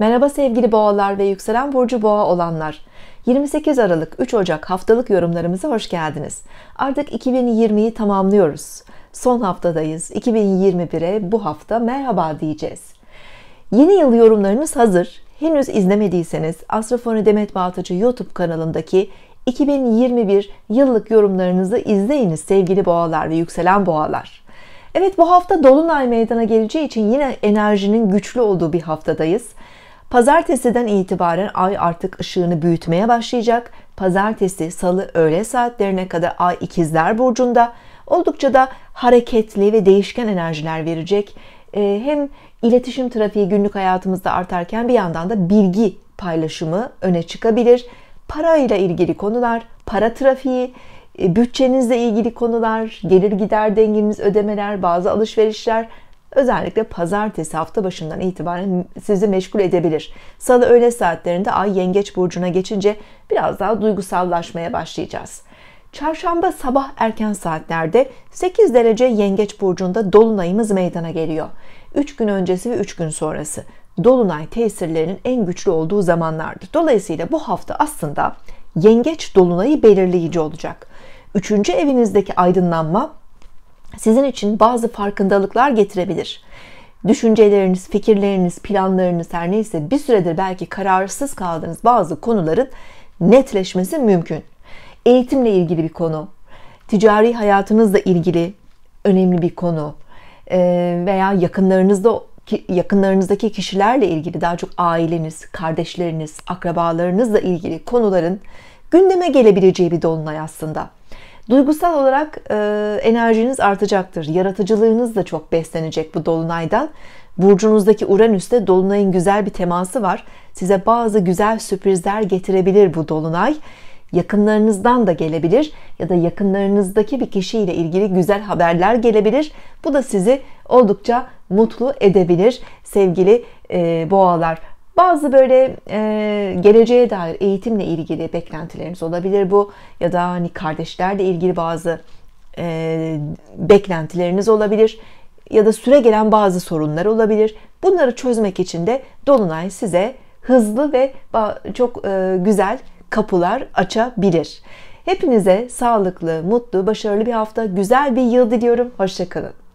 Merhaba sevgili boğalar ve yükselen burcu boğa olanlar. 28 Aralık 3 Ocak haftalık yorumlarımıza hoş geldiniz. Artık 2020'yi tamamlıyoruz. Son haftadayız. 2021'e bu hafta merhaba diyeceğiz. Yeni yıl yorumlarınız hazır. Henüz izlemediyseniz Astrofoni Demet Bağtacı YouTube kanalındaki 2021 yıllık yorumlarınızı izleyiniz sevgili boğalar ve yükselen boğalar. Evet bu hafta Dolunay meydana geleceği için yine enerjinin güçlü olduğu bir haftadayız. Pazartesiden itibaren ay artık ışığını büyütmeye başlayacak. Pazartesi, salı öğle saatlerine kadar ay ikizler burcunda oldukça da hareketli ve değişken enerjiler verecek. Ee, hem iletişim trafiği günlük hayatımızda artarken bir yandan da bilgi paylaşımı öne çıkabilir. Para ile ilgili konular, para trafiği, e, bütçenizle ilgili konular, gelir gider dengemiz, ödemeler, bazı alışverişler Özellikle pazartesi hafta başından itibaren sizi meşgul edebilir. Salı öğle saatlerinde ay yengeç burcuna geçince biraz daha duygusallaşmaya başlayacağız. Çarşamba sabah erken saatlerde 8 derece yengeç burcunda dolunayımız meydana geliyor. 3 gün öncesi ve 3 gün sonrası. Dolunay tesirlerinin en güçlü olduğu zamanlardır. Dolayısıyla bu hafta aslında yengeç dolunayı belirleyici olacak. Üçüncü evinizdeki aydınlanma sizin için bazı farkındalıklar getirebilir. Düşünceleriniz, fikirleriniz, planlarınız her neyse bir süredir belki kararsız kaldığınız bazı konuların netleşmesi mümkün. Eğitimle ilgili bir konu, ticari hayatınızla ilgili önemli bir konu e, veya yakınlarınızda yakınlarınızdaki kişilerle ilgili daha çok aileniz, kardeşleriniz, akrabalarınızla ilgili konuların gündeme gelebileceği bir dolunay aslında. Duygusal olarak e, enerjiniz artacaktır. Yaratıcılığınız da çok beslenecek bu dolunaydan. Burcunuzdaki Uranüs'te dolunayın güzel bir teması var. Size bazı güzel sürprizler getirebilir bu dolunay. Yakınlarınızdan da gelebilir ya da yakınlarınızdaki bir kişiyle ilgili güzel haberler gelebilir. Bu da sizi oldukça mutlu edebilir sevgili e, boğalar. Bazı böyle e, geleceğe dair eğitimle ilgili beklentileriniz olabilir bu ya da hani kardeşlerle ilgili bazı e, beklentileriniz olabilir ya da süre gelen bazı sorunlar olabilir. Bunları çözmek için de Dolunay size hızlı ve çok e, güzel kapılar açabilir. Hepinize sağlıklı, mutlu, başarılı bir hafta, güzel bir yıl diliyorum. Hoşçakalın.